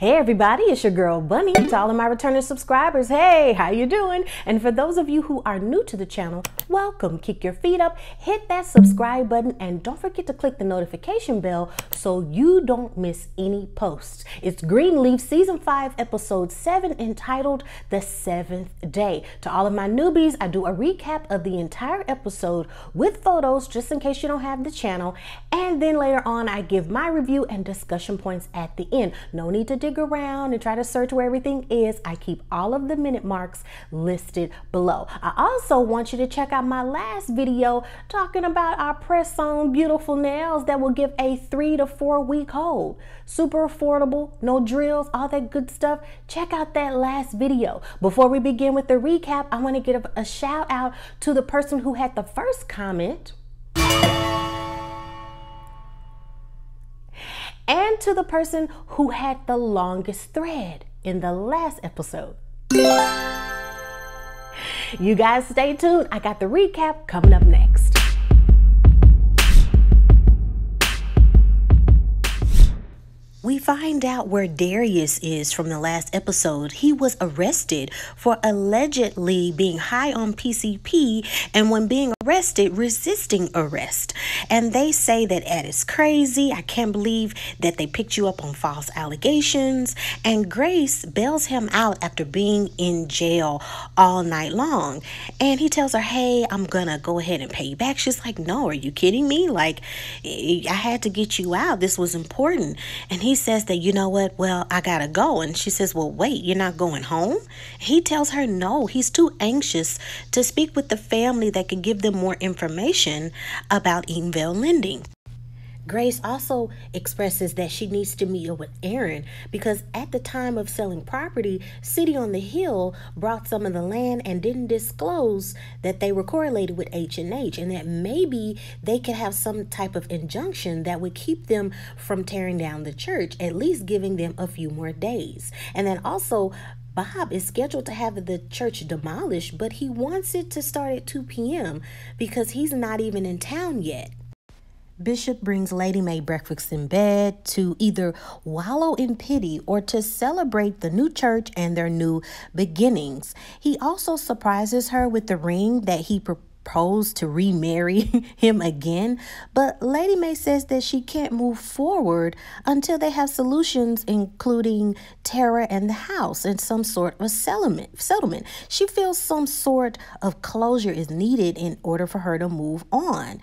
Hey everybody, it's your girl Bunny. To all of my returning subscribers, hey, how you doing? And for those of you who are new to the channel, welcome. Kick your feet up, hit that subscribe button, and don't forget to click the notification bell so you don't miss any posts. It's Greenleaf Season 5, Episode 7, entitled The Seventh Day. To all of my newbies, I do a recap of the entire episode with photos just in case you don't have the channel. And then later on, I give my review and discussion points at the end. No need to dig around and try to search where everything is, I keep all of the minute marks listed below. I also want you to check out my last video talking about our press on beautiful nails that will give a three to four week hold. Super affordable, no drills, all that good stuff. Check out that last video. Before we begin with the recap, I want to give a shout out to the person who had the first comment. and to the person who had the longest thread in the last episode. You guys stay tuned. I got the recap coming up next. We find out where Darius is from the last episode. He was arrested for allegedly being high on PCP and when being arrested, resisting arrest. And they say that Ed is crazy. I can't believe that they picked you up on false allegations. And Grace bails him out after being in jail all night long. And he tells her, Hey, I'm gonna go ahead and pay you back. She's like, No, are you kidding me? Like, I had to get you out. This was important. And he says that, you know what, well, I gotta go. And she says, well, wait, you're not going home? He tells her no, he's too anxious to speak with the family that could give them more information about Eatonville lending. Grace also expresses that she needs to meet up with Aaron because at the time of selling property, City on the Hill brought some of the land and didn't disclose that they were correlated with H&H and that maybe they could have some type of injunction that would keep them from tearing down the church, at least giving them a few more days. And then also Bob is scheduled to have the church demolished, but he wants it to start at 2 p.m. because he's not even in town yet. Bishop brings Lady May breakfast in bed to either wallow in pity or to celebrate the new church and their new beginnings. He also surprises her with the ring that he proposed to remarry him again, but Lady May says that she can't move forward until they have solutions, including Tara and the house, and some sort of settlement. Settlement. She feels some sort of closure is needed in order for her to move on,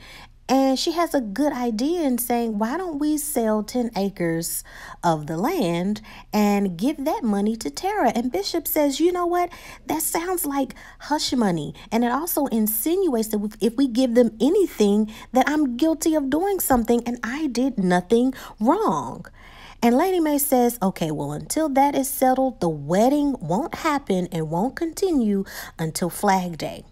and she has a good idea in saying, why don't we sell 10 acres of the land and give that money to Tara? And Bishop says, you know what? That sounds like hush money. And it also insinuates that if we give them anything, that I'm guilty of doing something and I did nothing wrong. And Lady May says, okay, well, until that is settled, the wedding won't happen and won't continue until Flag Day.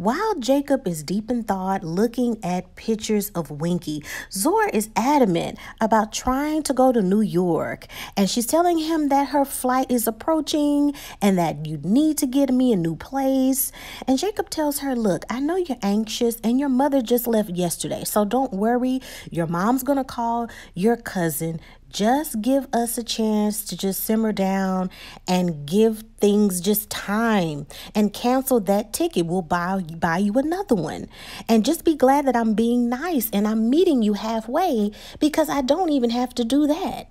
While Jacob is deep in thought looking at pictures of Winky, Zora is adamant about trying to go to New York. And she's telling him that her flight is approaching and that you need to get me a new place. And Jacob tells her, Look, I know you're anxious and your mother just left yesterday. So don't worry. Your mom's going to call your cousin just give us a chance to just simmer down and give things just time and cancel that ticket. We'll buy, buy you another one. And just be glad that I'm being nice and I'm meeting you halfway because I don't even have to do that.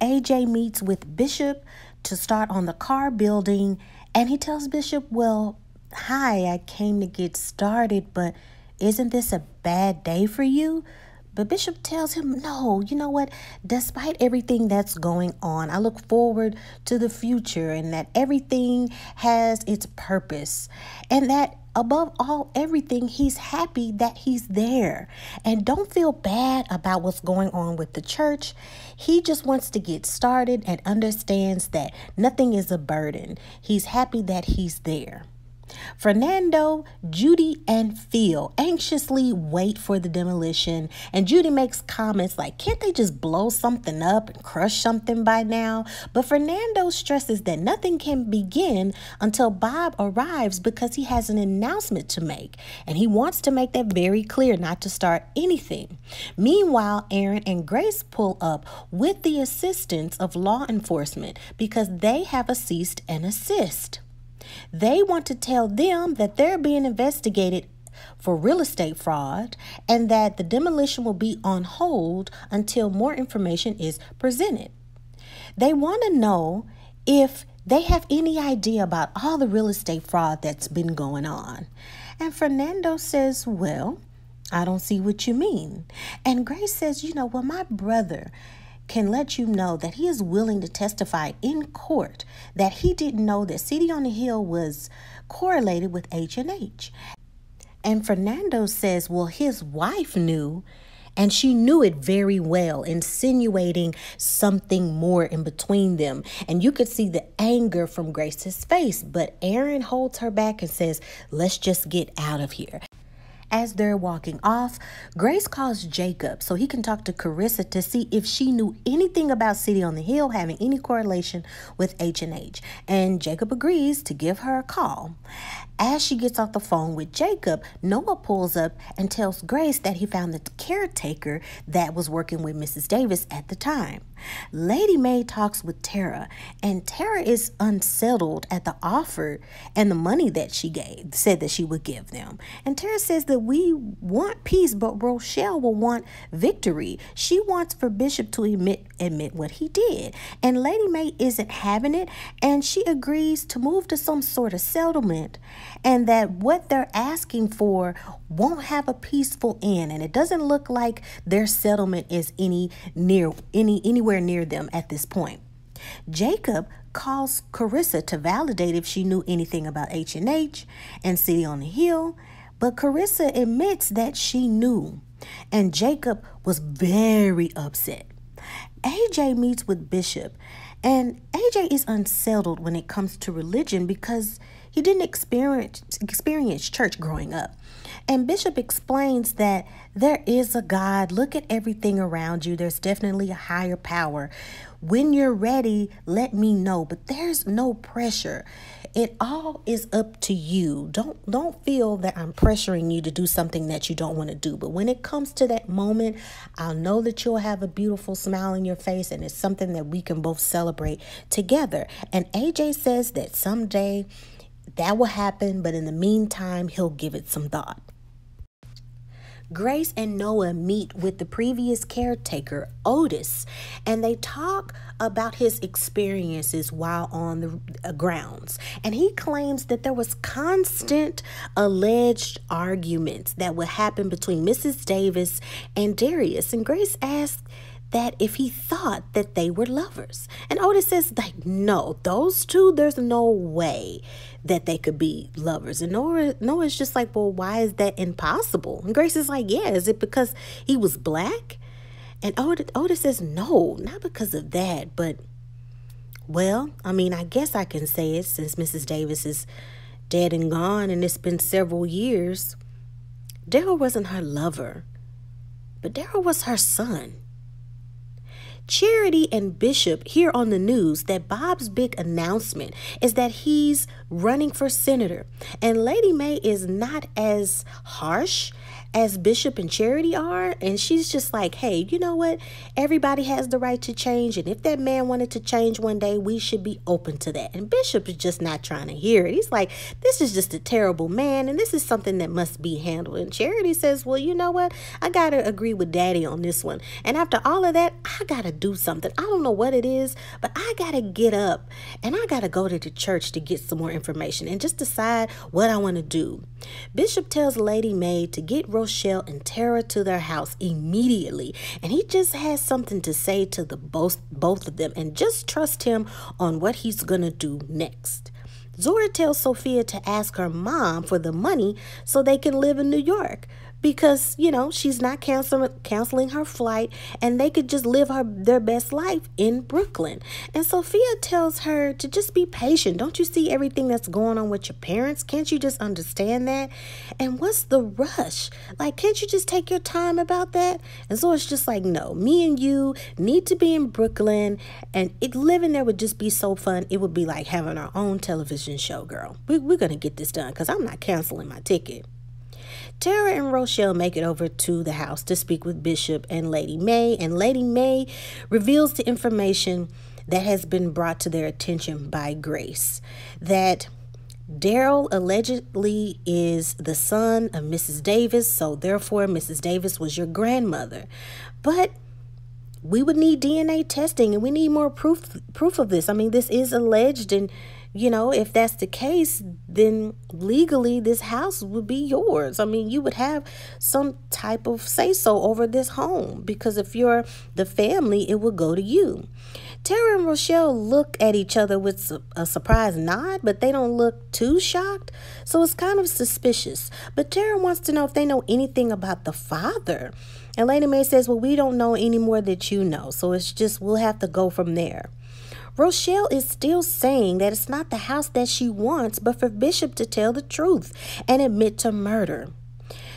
AJ meets with Bishop to start on the car building, and he tells Bishop, Well, hi, I came to get started, but isn't this a bad day for you? But Bishop tells him, no, you know what? Despite everything that's going on, I look forward to the future and that everything has its purpose. And that above all everything, he's happy that he's there. And don't feel bad about what's going on with the church. He just wants to get started and understands that nothing is a burden. He's happy that he's there. Fernando, Judy, and Phil anxiously wait for the demolition, and Judy makes comments like, can't they just blow something up and crush something by now? But Fernando stresses that nothing can begin until Bob arrives because he has an announcement to make, and he wants to make that very clear not to start anything. Meanwhile, Aaron and Grace pull up with the assistance of law enforcement because they have a cease and assist. They want to tell them that they're being investigated for real estate fraud and that the demolition will be on hold until more information is presented. They want to know if they have any idea about all the real estate fraud that's been going on. And Fernando says, Well, I don't see what you mean. And Grace says, You know, well, my brother, can let you know that he is willing to testify in court that he didn't know that City on the Hill was correlated with H&H. And Fernando says, well, his wife knew and she knew it very well, insinuating something more in between them. And you could see the anger from Grace's face, but Aaron holds her back and says, Let's just get out of here. As they're walking off, Grace calls Jacob so he can talk to Carissa to see if she knew anything about City on the Hill having any correlation with H&H. And Jacob agrees to give her a call. As she gets off the phone with Jacob, Noah pulls up and tells Grace that he found the caretaker that was working with Mrs. Davis at the time. Lady May talks with Tara, and Tara is unsettled at the offer and the money that she gave, said that she would give them. And Tara says that we want peace, but Rochelle will want victory. She wants for Bishop to admit admit what he did. And Lady May isn't having it, and she agrees to move to some sort of settlement and that what they're asking for won't have a peaceful end. And it doesn't look like their settlement is any near any anywhere near them at this point. Jacob calls Carissa to validate if she knew anything about H&H and City on the Hill, but Carissa admits that she knew, and Jacob was very upset. AJ meets with Bishop, and AJ is unsettled when it comes to religion because he didn't experience experience church growing up. And Bishop explains that there is a God. Look at everything around you, there's definitely a higher power. When you're ready, let me know, but there's no pressure. It all is up to you. Don't don't feel that I'm pressuring you to do something that you don't want to do. But when it comes to that moment, I'll know that you'll have a beautiful smile on your face and it's something that we can both celebrate together. And AJ says that someday that will happen, but in the meantime, he'll give it some thought. Grace and Noah meet with the previous caretaker, Otis, and they talk about his experiences while on the uh, grounds. And he claims that there was constant alleged arguments that would happen between Mrs. Davis and Darius. And Grace asks that if he thought that they were lovers. And Otis says like, no, those two, there's no way that they could be lovers. And Noah, Noah's just like, well, why is that impossible? And Grace is like, yeah, is it because he was black? And Otis, Otis says, no, not because of that, but well, I mean, I guess I can say it since Mrs. Davis is dead and gone and it's been several years. Daryl wasn't her lover, but Daryl was her son. Charity and Bishop hear on the news that Bob's big announcement is that he's running for senator, and Lady May is not as harsh as Bishop and Charity are. And she's just like, hey, you know what? Everybody has the right to change. And if that man wanted to change one day, we should be open to that. And Bishop is just not trying to hear it. He's like, this is just a terrible man. And this is something that must be handled. And Charity says, well, you know what? I got to agree with daddy on this one. And after all of that, I got to do something. I don't know what it is, but I got to get up and I got to go to the church to get some more information and just decide what I want to do. Bishop tells Lady May to get shell and Tara to their house immediately. And he just has something to say to the both, both of them and just trust him on what he's going to do next. Zora tells Sophia to ask her mom for the money so they can live in New York because you know she's not canceling canceling her flight and they could just live her their best life in Brooklyn. And Sophia tells her to just be patient. Don't you see everything that's going on with your parents? Can't you just understand that? And what's the rush? Like can't you just take your time about that? And so it's just like no, me and you need to be in Brooklyn and it living there would just be so fun. It would be like having our own television show, girl. We, we're going to get this done because I'm not canceling my ticket. Tara and Rochelle make it over to the house to speak with Bishop and Lady May, and Lady May reveals the information that has been brought to their attention by Grace that Daryl allegedly is the son of Mrs. Davis, so therefore Mrs. Davis was your grandmother. But we would need DNA testing and we need more proof proof of this. I mean, this is alleged and you know, if that's the case, then legally this house would be yours. I mean, you would have some type of say so over this home because if you're the family, it would go to you. Tara and Rochelle look at each other with a surprise nod, but they don't look too shocked, so it's kind of suspicious. But Tara wants to know if they know anything about the father. And Lady May says, Well, we don't know any more that you know. So it's just, we'll have to go from there. Rochelle is still saying that it's not the house that she wants, but for Bishop to tell the truth and admit to murder.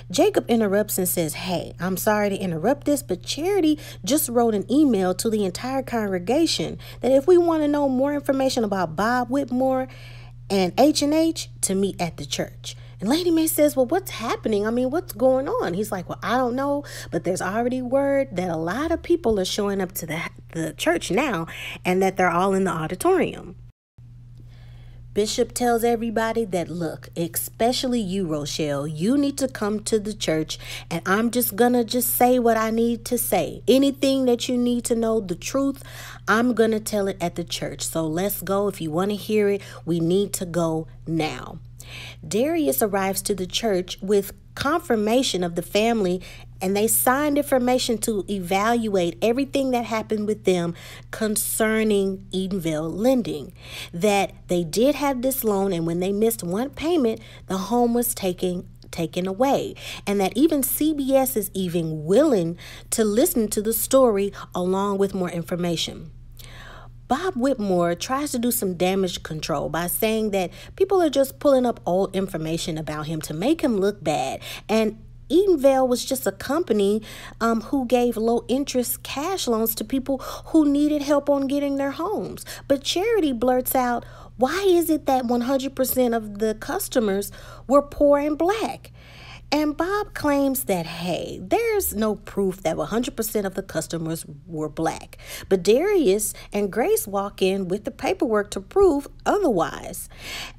Jacob interrupts and says, Hey, I'm sorry to interrupt this, but Charity just wrote an email to the entire congregation that if we want to know more information about Bob Whitmore and H&H, to meet at the church. And Lady May says, Well, what's happening? I mean, what's going on? He's like, Well, I don't know, but there's already word that a lot of people are showing up to the, the church now and that they're all in the auditorium. Bishop tells everybody that, look, especially you, Rochelle, you need to come to the church and I'm just gonna just say what I need to say. Anything that you need to know, the truth, I'm gonna tell it at the church. So let's go. If you wanna hear it, we need to go now. Darius arrives to the church with confirmation of the family and they signed information to evaluate everything that happened with them concerning Edenville lending. That they did have this loan, and when they missed one payment, the home was taken taken away and that even CBS is even willing to listen to the story along with more information. Bob Whitmore tries to do some damage control by saying that people are just pulling up old information about him to make him look bad. And Edenvale was just a company um, who gave low interest cash loans to people who needed help on getting their homes. But Charity blurts out, why is it that 100% of the customers were poor and black? And Bob claims that, hey, there's no proof that 100% of the customers were black. But Darius and Grace walk in with the paperwork to prove otherwise.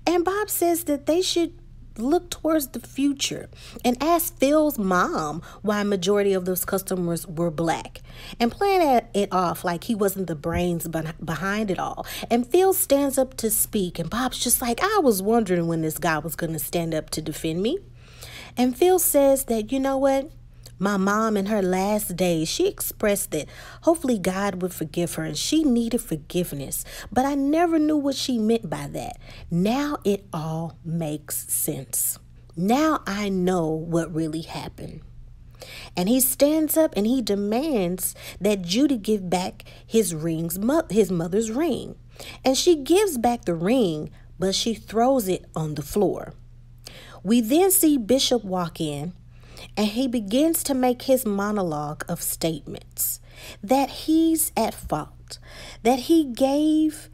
And Bob says that they should look towards the future and ask Phil's mom why majority of those customers were black and playing it off like he wasn't the brains behind it all. And Phil stands up to speak and Bob's just like, I was wondering when this guy was going to stand up to defend me. And Phil says that, you know what? My mom, in her last days, she expressed that hopefully God would forgive her and she needed forgiveness. But I never knew what she meant by that. Now it all makes sense. Now I know what really happened. And he stands up and he demands that Judy give back his rings, his mother's ring. And she gives back the ring, but she throws it on the floor. We then see Bishop walk in and he begins to make his monologue of statements that he's at fault, that he gave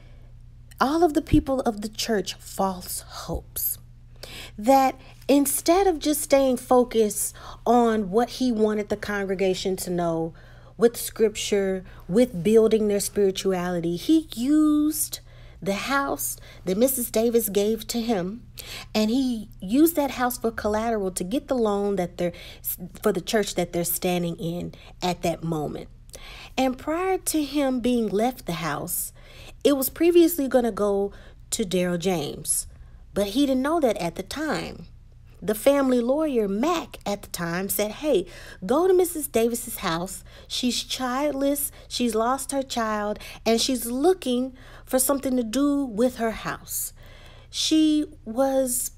all of the people of the church false hopes, that instead of just staying focused on what he wanted the congregation to know with scripture, with building their spirituality, he used the house that Mrs. Davis gave to him and he used that house for collateral to get the loan that they're for the church that they're standing in at that moment and prior to him being left the house it was previously going to go to daryl james but he didn't know that at the time the family lawyer mac at the time said hey go to mrs davis's house she's childless she's lost her child and she's looking for something to do with her house she was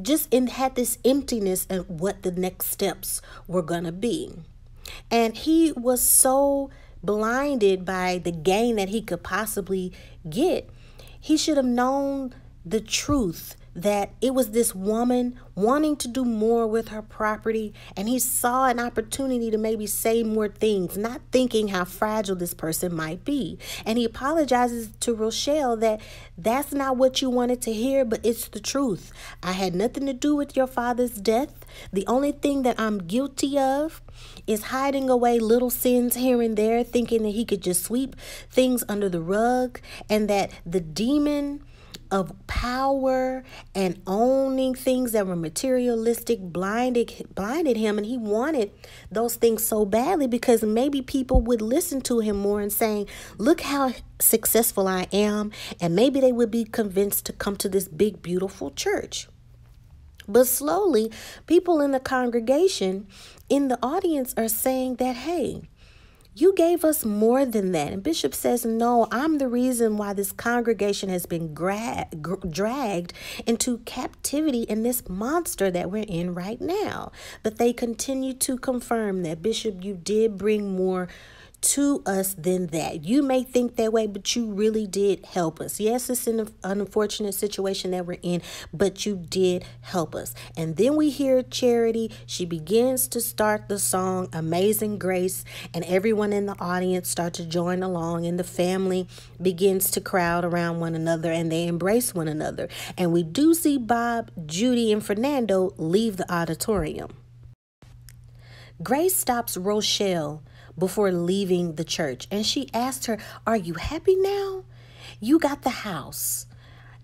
just in, had this emptiness and what the next steps were going to be. And he was so blinded by the gain that he could possibly get. He should have known the truth that it was this woman wanting to do more with her property, and he saw an opportunity to maybe say more things, not thinking how fragile this person might be. And he apologizes to Rochelle that that's not what you wanted to hear, but it's the truth. I had nothing to do with your father's death. The only thing that I'm guilty of is hiding away little sins here and there, thinking that he could just sweep things under the rug, and that the demon of power and owning things that were materialistic blinded blinded him and he wanted those things so badly because maybe people would listen to him more and saying look how successful I am and maybe they would be convinced to come to this big beautiful church but slowly people in the congregation in the audience are saying that hey you gave us more than that. And Bishop says, No, I'm the reason why this congregation has been dragged into captivity in this monster that we're in right now. But they continue to confirm that, Bishop, you did bring more to us than that. You may think that way, but you really did help us. Yes, it's an unfortunate situation that we're in, but you did help us. And then we hear Charity. She begins to start the song Amazing Grace, and everyone in the audience start to join along, and the family begins to crowd around one another and they embrace one another. And we do see Bob, Judy, and Fernando leave the auditorium. Grace stops Rochelle before leaving the church. And she asked her, Are you happy now? You got the house.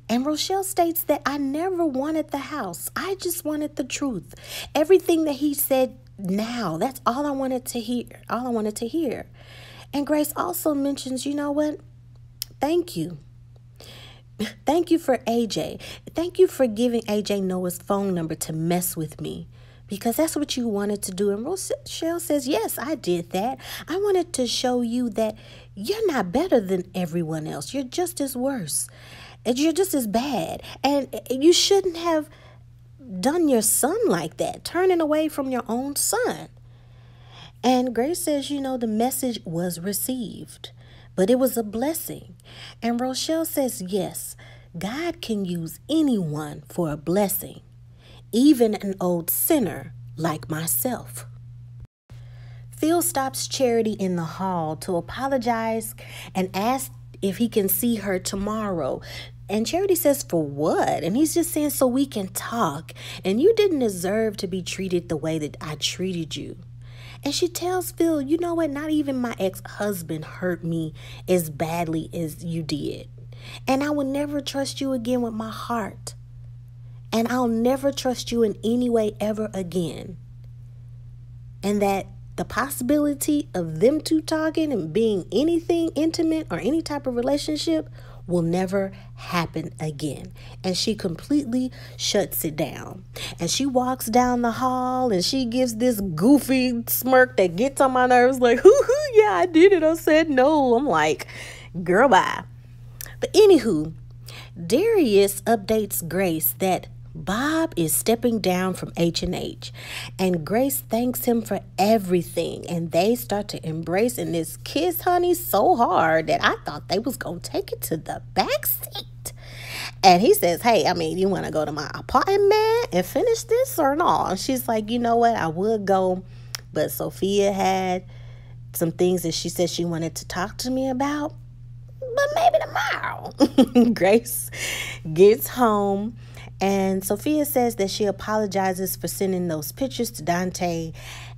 And Rochelle states that I never wanted the house. I just wanted the truth. Everything that he said now, that's all I wanted to hear. All I wanted to hear. And Grace also mentions, you know what? Thank you. Thank you for AJ. Thank you for giving AJ Noah's phone number to mess with me because that's what you wanted to do. And Rochelle says, Yes, I did that. I wanted to show you that you're not better than everyone else. You're just as worse. And you're just as bad. And you shouldn't have done your son like that, turning away from your own son. And Grace says, You know, the message was received, but it was a blessing. And Rochelle says, Yes, God can use anyone for a blessing even an old sinner like myself. Phil stops Charity in the hall to apologize and ask if he can see her tomorrow. And Charity says, For what? And he's just saying, So we can talk. And you didn't deserve to be treated the way that I treated you. And she tells Phil, You know what? Not even my ex husband hurt me as badly as you did. And I will never trust you again with my heart and I'll never trust you in any way ever again. And that the possibility of them two talking and being anything intimate or any type of relationship will never happen again. And she completely shuts it down. And she walks down the hall and she gives this goofy smirk that gets on my nerves like, hoo hoo, yeah, I did it. I said no. I'm like, girl, bye. But anywho, Darius updates Grace that Bob is stepping down from H&H and Grace thanks him for everything and they start to embrace and this kiss honey so hard that I thought they was going to take it to the back seat. And he says, Hey, I mean, you want to go to my apartment and finish this or not?" And she's like, You know what? I would go, but Sophia had some things that she said she wanted to talk to me about, but maybe tomorrow. Grace gets home and Sophia says that she apologizes for sending those pictures to Dante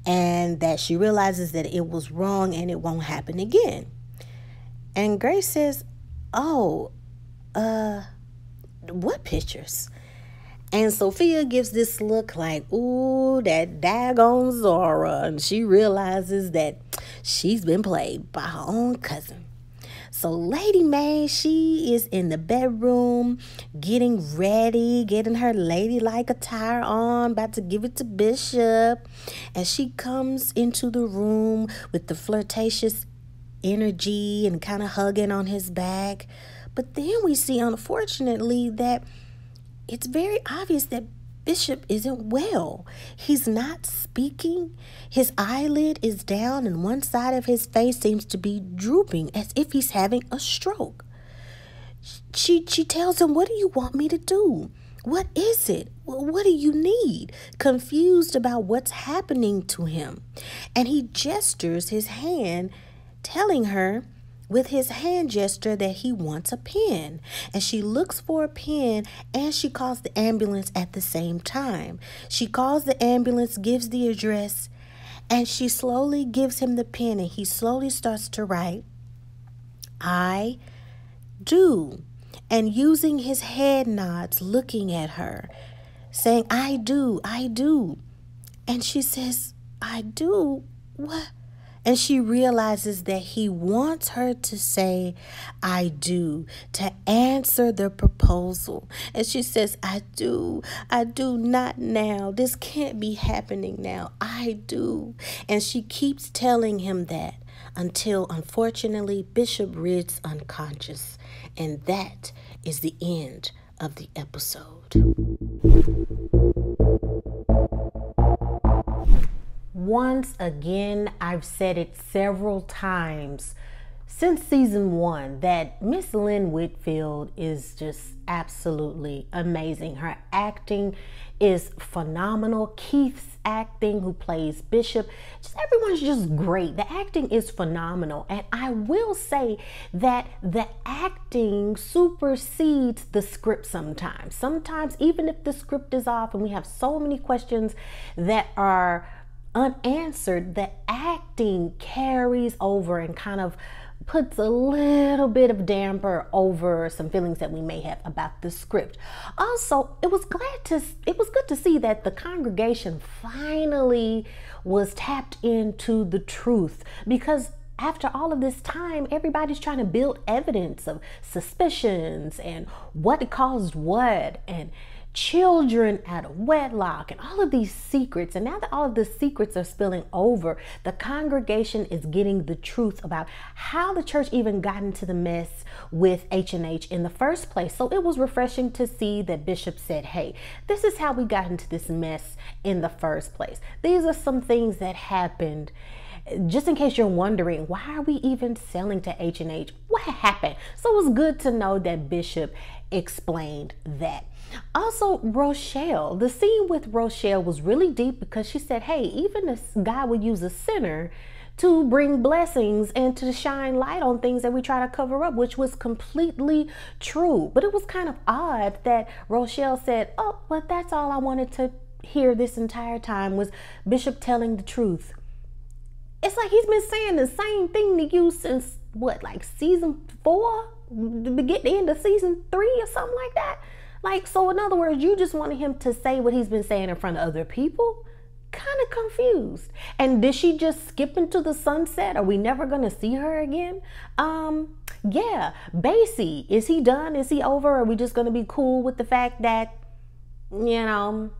and that she realizes that it was wrong and it won't happen again. And Grace says, Oh, uh, what pictures? And Sophia gives this look like, ooh, that daggone Zora. And she realizes that she's been played by her own cousin. So, Lady May, she is in the bedroom getting ready, getting her ladylike attire on, about to give it to Bishop. And she comes into the room with the flirtatious energy and kind of hugging on his back. But then we see, unfortunately, that it's very obvious that Bishop isn't well. He's not speaking. His eyelid is down, and one side of his face seems to be drooping as if he's having a stroke. She, she tells him, What do you want me to do? What is it? What do you need? Confused about what's happening to him. And he gestures his hand, telling her with his hand gesture that he wants a pen. And she looks for a pen and she calls the ambulance at the same time. She calls the ambulance, gives the address, and she slowly gives him the pen and he slowly starts to write, I do. And using his head nods, looking at her, saying, I do, I do. And she says, I do? What? And she realizes that he wants her to say, I do, to answer the proposal. And she says, I do, I do not now. This can't be happening now. I do. And she keeps telling him that until unfortunately Bishop Rids unconscious. And that is the end of the episode. Once again, I've said it several times since season one that Miss Lynn Whitfield is just absolutely amazing. Her acting is phenomenal. Keith's acting, who plays Bishop, just everyone's just great. The acting is phenomenal. And I will say that the acting supersedes the script sometimes. Sometimes, even if the script is off and we have so many questions that are unanswered, the acting carries over and kind of puts a little bit of damper over some feelings that we may have about the script. Also, it was glad to it was good to see that the congregation finally was tapped into the truth because after all of this time, everybody's trying to build evidence of suspicions and what caused what and children out of wedlock and all of these secrets. And now that all of the secrets are spilling over, the congregation is getting the truth about how the church even got into the mess with H&H in the first place. So it was refreshing to see that Bishop said, hey, this is how we got into this mess in the first place. These are some things that happened just in case you're wondering why are we even selling to h&h what happened so it was good to know that bishop explained that also, Rochelle, the scene with Rochelle was really deep because she said, Hey, even if God would use a sinner to bring blessings and to shine light on things that we try to cover up, which was completely true. But it was kind of odd that Rochelle said, Oh, well, that's all I wanted to hear this entire time was Bishop telling the truth. It's like he's been saying the same thing to you since what, like season four? The beginning, the end of season three or something like that? Like, so in other words, you just wanted him to say what he's been saying in front of other people? Kind of confused. And did she just skip into the sunset? Are we never going to see her again? Um, yeah, Basie, is he done? Is he over? Are we just going to be cool with the fact that, you know,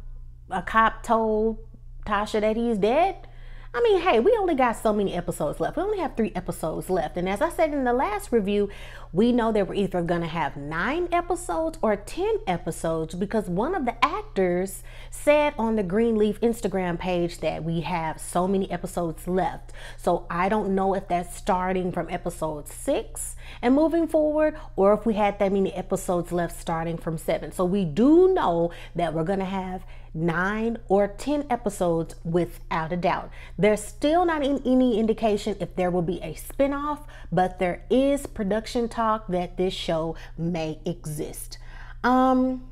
a cop told Tasha that he's dead? I mean, hey, we only got so many episodes left. We only have three episodes left. And as I said in the last review, we know that we're either going to have nine episodes or 10 episodes because one of the actors said on the Greenleaf Instagram page that we have so many episodes left. So I don't know if that's starting from episode six and moving forward or if we had that many episodes left starting from seven. So we do know that we're going to have nine or 10 episodes without a doubt. There's still not any indication if there will be a spinoff, but there is production talk that this show may exist. Um,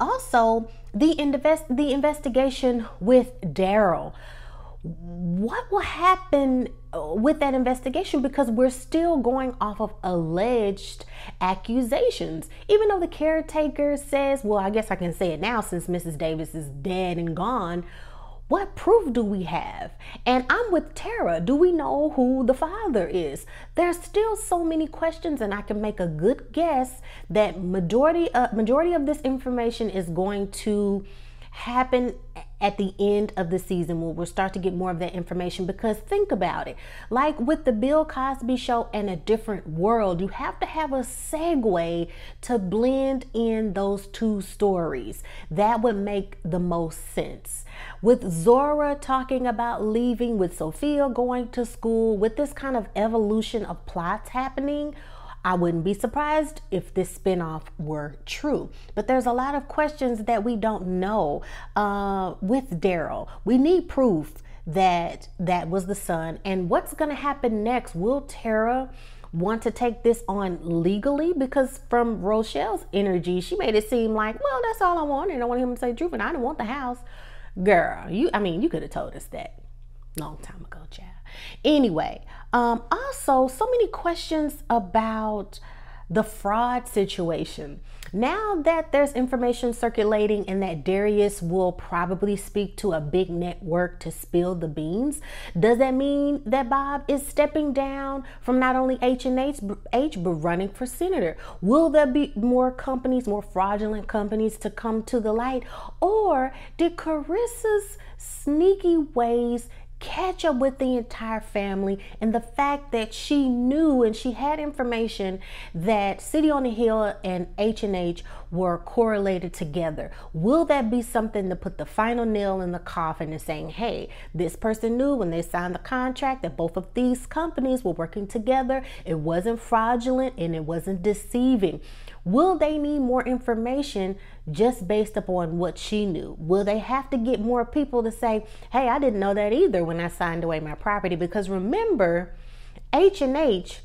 also, the, invest- the investigation with Daryl what will happen uh, with that investigation because we're still going off of alleged accusations. Even though the caretaker says, well, I guess I can say it now since Mrs. Davis is dead and gone. What proof do we have? And I'm with Tara. Do we know who the father is? There's still so many questions, and I can make a good guess that majority of uh, majority of this information is going to happen at the end of the season where we'll start to get more of that information. Because think about it like with the Bill Cosby show and a different world, you have to have a segue to blend in those two stories. That would make the most sense. With Zora talking about leaving, with Sophia going to school, with this kind of evolution of plots happening I wouldn't be surprised if this spinoff were true. But there's a lot of questions that we don't know uh, with Daryl. We need proof that that was the son. And what's going to happen next? Will Tara want to take this on legally? Because from Rochelle's energy, she made it seem like, well, that's all I wanted. I wanted him to say, truth, and I didn't want the house. Girl, you, I mean, you could have told us that long time ago, child. Anyway, um, also, so many questions about the fraud situation. Now that there's information circulating and that Darius will probably speak to a big network to spill the beans, does that mean that Bob is stepping down from not only H&H H, but running for senator? Will there be more companies, more fraudulent companies to come to the light? Or did Carissa's sneaky ways catch up with the entire family and the fact that she knew and she had information that City on the Hill and H&H were correlated together. Will that be something to put the final nail in the coffin and saying, hey, this person knew when they signed the contract that both of these companies were working together. It wasn't fraudulent and it wasn't deceiving. Will they need more information just based upon what she knew? Will they have to get more people to say, hey, I didn't know that either when I signed away my property because remember, H&H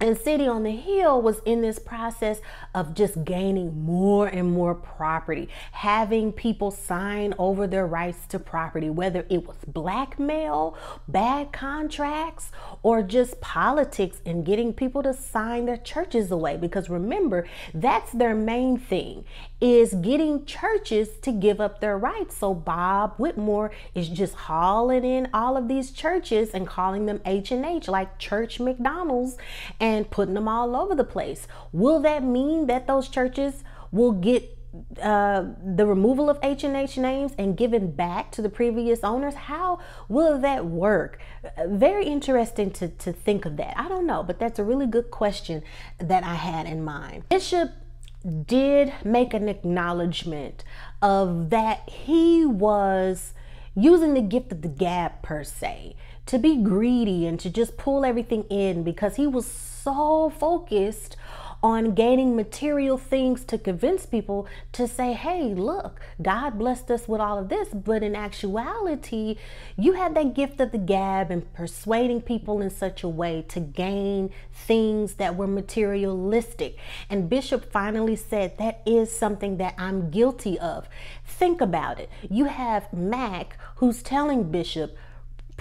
and City on the Hill was in this process of just gaining more and more property, having people sign over their rights to property, whether it was blackmail, bad contracts, or just politics and getting people to sign their churches away. Because remember, that's their main thing is getting churches to give up their rights. So Bob Whitmore is just hauling in all of these churches and calling them H&H like church McDonald's and putting them all over the place. Will that mean that those churches will get uh, the removal of H&H names and given back to the previous owners, how will that work? Very interesting to, to think of that. I don't know, but that's a really good question that I had in mind. Bishop did make an acknowledgement of that he was using the gift of the gab per se to be greedy and to just pull everything in because he was so focused on gaining material things to convince people to say, hey, look, God blessed us with all of this. But in actuality, you had that gift of the gab and persuading people in such a way to gain things that were materialistic. And Bishop finally said, that is something that I'm guilty of. Think about it. You have Mac who's telling Bishop,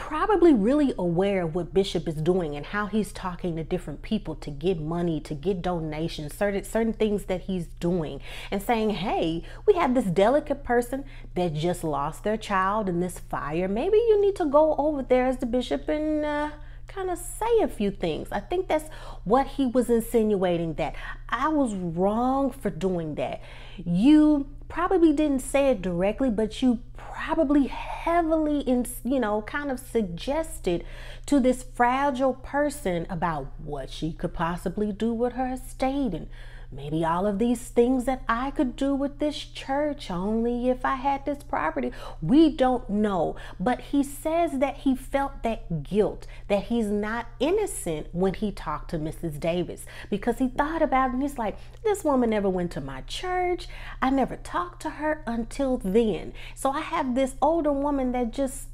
probably really aware of what Bishop is doing and how he's talking to different people to get money, to get donations, certain certain things that he's doing, and saying, "Hey, we have this delicate person that just lost their child in this fire. Maybe you need to go over there as the bishop and." Uh, kind of say a few things. I think that's what he was insinuating that I was wrong for doing that. You probably didn't say it directly, but you probably heavily, in, you know, kind of suggested to this fragile person about what she could possibly do with her estate and Maybe all of these things that I could do with this church only if I had this property. We don't know. But he says that he felt that guilt, that he's not innocent when he talked to Mrs. Davis because he thought about and he's like, this woman never went to my church. I never talked to her until then. So I have this older woman that just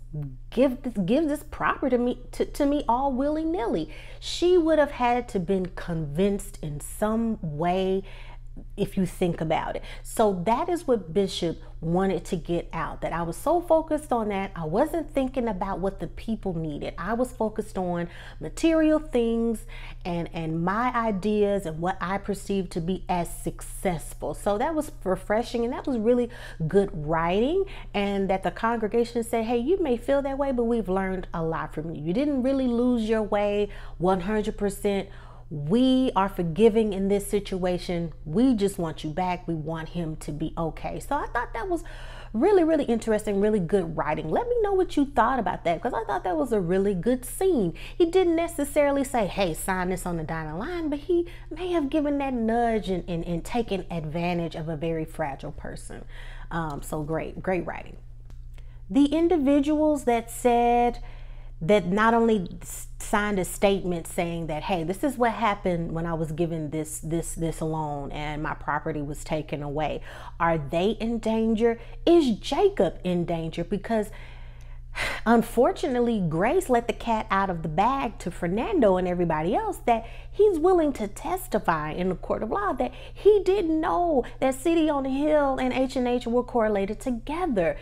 give this give this property to me to, to me all willy-nilly she would have had to been convinced in some way if you think about it. So that is what Bishop wanted to get out that I was so focused on that. I wasn't thinking about what the people needed. I was focused on material things and and my ideas and what I perceived to be as successful. So that was refreshing and that was really good writing and that the congregation said, "Hey, you may feel that way, but we've learned a lot from you. You didn't really lose your way 100% we are forgiving in this situation. We just want you back. We want him to be okay. So I thought that was really, really interesting, really good writing. Let me know what you thought about that because I thought that was a really good scene. He didn't necessarily say, hey, sign this on the dotted line, but he may have given that nudge and, and, and taken advantage of a very fragile person. Um, so great, great writing. The individuals that said, that not only signed a statement saying that hey this is what happened when i was given this this this loan and my property was taken away are they in danger is jacob in danger because unfortunately grace let the cat out of the bag to fernando and everybody else that he's willing to testify in the court of law that he didn't know that city on the hill and h&h were correlated together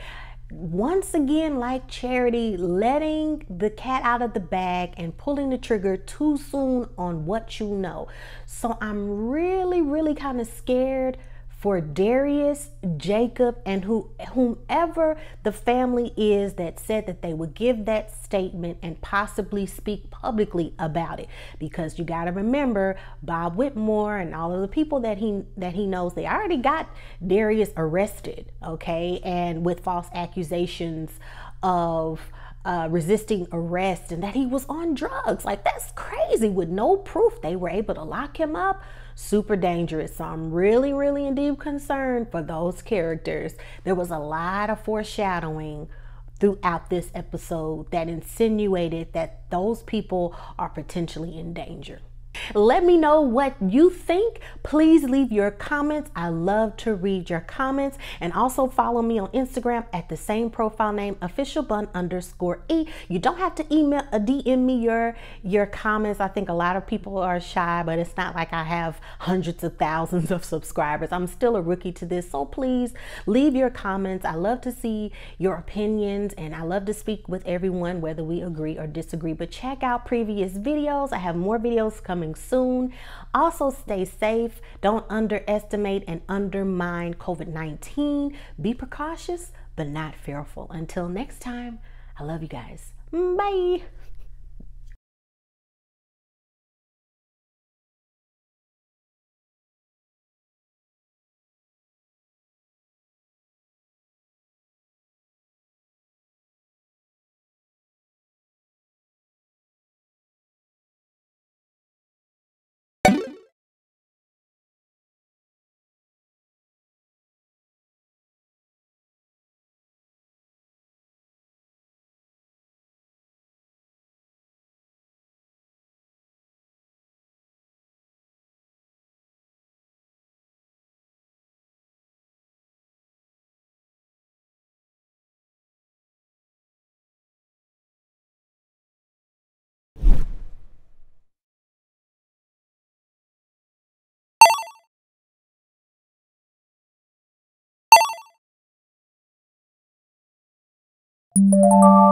once again, like charity, letting the cat out of the bag and pulling the trigger too soon on what you know. So I'm really, really kind of scared for Darius, Jacob, and who, whomever the family is that said that they would give that statement and possibly speak publicly about it. Because you got to remember Bob Whitmore and all of the people that he that he knows, they already got Darius arrested, okay, and with false accusations of. Uh, resisting arrest and that he was on drugs. Like, that's crazy. With no proof, they were able to lock him up super dangerous. So I'm really, really indeed concerned for those characters. There was a lot of foreshadowing throughout this episode that insinuated that those people are potentially in danger. Let me know what you think. Please leave your comments. I love to read your comments. And also follow me on Instagram at the same profile name, officialbun underscore E. You don't have to email a uh, DM me your your comments. I think a lot of people are shy, but it's not like I have hundreds of thousands of subscribers. I'm still a rookie to this. So please leave your comments. I love to see your opinions and I love to speak with everyone, whether we agree or disagree. But check out previous videos. I have more videos coming coming soon. Also, stay safe. Don't underestimate and undermine COVID 19. Be precautious, but not fearful. Until next time, I love you guys. Bye. Música